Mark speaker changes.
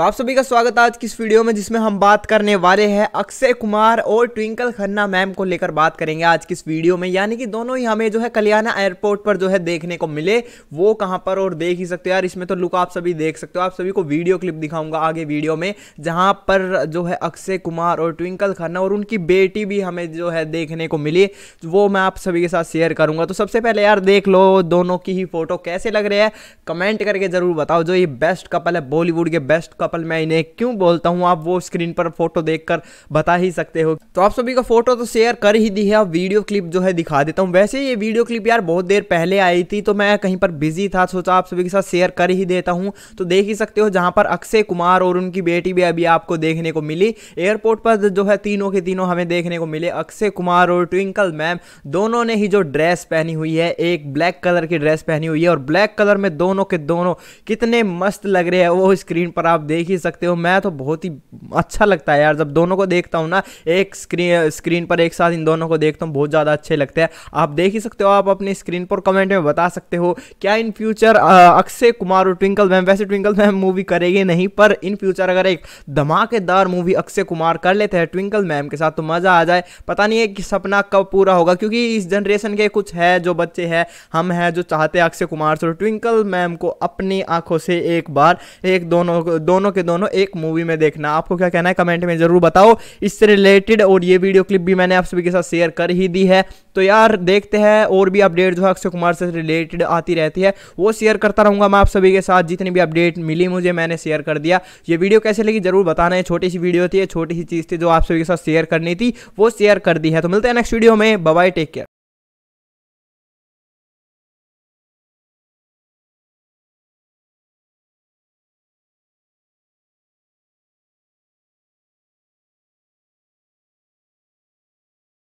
Speaker 1: तो आप सभी का स्वागत है आज की इस वीडियो में जिसमें हम बात करने वाले हैं अक्षय कुमार और ट्विंकल खन्ना मैम को लेकर बात करेंगे आज की इस वीडियो में यानी कि दोनों ही हमें जो है कल्याणा एयरपोर्ट पर जो है देखने को मिले वो कहां पर और देख ही सकते हो यार इसमें तो लुक आप सभी देख सकते हो आप सभी को वीडियो क्लिप दिखाऊंगा आगे वीडियो में जहाँ पर जो है अक्षय कुमार और ट्विंकल खन्ना और उनकी बेटी भी हमें जो है देखने को मिली वो मैं आप सभी के साथ शेयर करूंगा तो सबसे पहले यार देख लो दोनों की ही फोटो कैसे लग रहे हैं कमेंट करके जरूर बताओ जो ये बेस्ट कपल है बॉलीवुड के बेस्ट कपल कपल मैं इन्हें क्यों बोलता हूँ आप वो स्क्रीन पर फोटो देख बता ही सकते हो तो आप सभी का फोटो तो शेयर कर ही दी है अब वीडियो क्लिप जो है दिखा देता हूँ वैसे ये वीडियो क्लिप यार बहुत देर पहले आई थी तो मैं कहीं पर बिजी था सोचा आप सभी के साथ शेयर कर ही देता हूँ तो देख ही सकते हो जहाँ पर अक्षय कुमार और उनकी बेटी भी अभी आपको देखने को मिली एयरपोर्ट पर जो है तीनों के तीनों हमें देखने को मिले अक्षय कुमार और ट्विंकल मैम दोनों ने ही जो ड्रेस पहनी हुई है एक ब्लैक कलर की ड्रेस पहनी हुई है और ब्लैक कलर में दोनों के दोनों कितने मस्त लग रहे हैं वो स्क्रीन पर आप देख ही सकते हो मैं तो बहुत ही अच्छा लगता है यार जब दोनों को देखता हूँ ना एक स्क्रीन स्क्रीन पर एक साथ इन दोनों को देखता हूँ बहुत ज़्यादा अच्छे लगते हैं आप देख ही सकते हो आप अपनी स्क्रीन पर कमेंट में बता सकते हो क्या इन फ्यूचर अक्षय कुमार और ट्विंकल मैम वैसे ट्विंकल मैम मूवी करेगी नहीं पर इन फ्यूचर अगर एक धमाकेदार मूवी अक्षय कुमार कर लेते हैं ट्विंकल मैम के साथ तो मज़ा आ जाए पता नहीं है कि सपना कब पूरा होगा क्योंकि इस जनरेशन के कुछ है जो बच्चे हैं हम हैं जो चाहते हैं अक्षय कुमार से ट्विंकल मैम को अपनी आंखों से एक बार एक दोनों दोनों दोनों के दोनों एक मूवी में देखना आपको क्या कहना है कमेंट में जरूर बताओ इससे रिलेटेड और ये वीडियो क्लिप भी मैंने आप सभी के साथ शेयर कर ही दी है तो यार देखते हैं और भी अपडेट जो है अक्षय कुमार से रिलेटेड आती रहती है वो शेयर करता रहूंगा मैं आप सभी के साथ जितनी भी अपडेट मिली मुझे मैंने शेयर कर दिया ये वीडियो कैसे लगी जरूर बताना है छोटी सी वीडियो थी छोटी सी चीज़ थी जो आप सभी के साथ शेयर करनी थी वो शेयर कर दी है तो मिलते हैं नेक्स्ट वीडियो में बाय टेक केयर